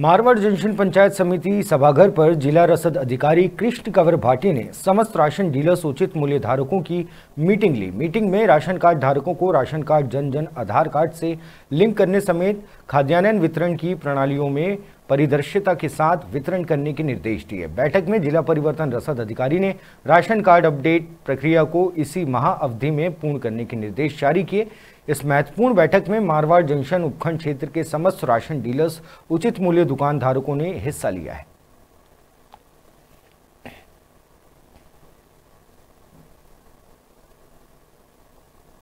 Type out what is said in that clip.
Marwar junction panchayat समिति सभाघर पर जिला रसद अधिकारी कृष्ण कंवर भाटी ने समस्त राशन डीलर्स उचित मूल्य धारकों की मीटिंग ली मीटिंग में राशन कार्ड धारकों को राशन कार्ड जन जन आधार कार्ड से लिंक करने समेत खाद्यान्न वितरण की प्रणालियों में परिदर्शिता के साथ वितरण करने के निर्देश दिए बैठक में जिला परिवर्तन रसद अधिकारी ने राशन कार्ड अपडेट प्रक्रिया को इसी महा अवधि में पूर्ण करने के निर्देश जारी किए इस महत्वपूर्ण बैठक में मारवाड़ जंक्शन उपखंड क्षेत्र के समस्त राशन डीलर्स उचित मूल्य दुकानधारकों ने हिस्सा लिया है